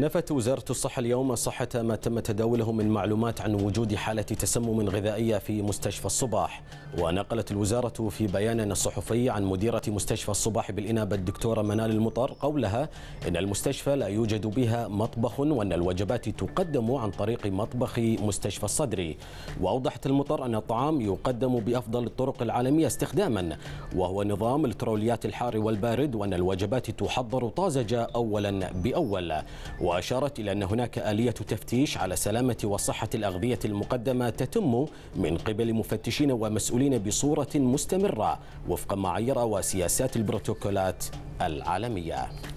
نفت وزارة الصحة اليوم صحة ما تم تداوله من معلومات عن وجود حالة تسمم غذائية في مستشفى الصباح ونقلت الوزارة في بيان صحفي عن مديرة مستشفى الصباح بالإنابة الدكتورة منال المطر قولها إن المستشفى لا يوجد بها مطبخ وأن الوجبات تقدم عن طريق مطبخ مستشفى الصدري وأوضحت المطر أن الطعام يقدم بأفضل الطرق العالمية استخداما وهو نظام التروليات الحار والبارد وأن الوجبات تحضر طازجة أولا بأول وأشارت إلى أن هناك آلية تفتيش على سلامة وصحة الأغذية المقدمة تتم من قبل مفتشين ومسؤولين بصورة مستمرة وفق معايير وسياسات البروتوكولات العالمية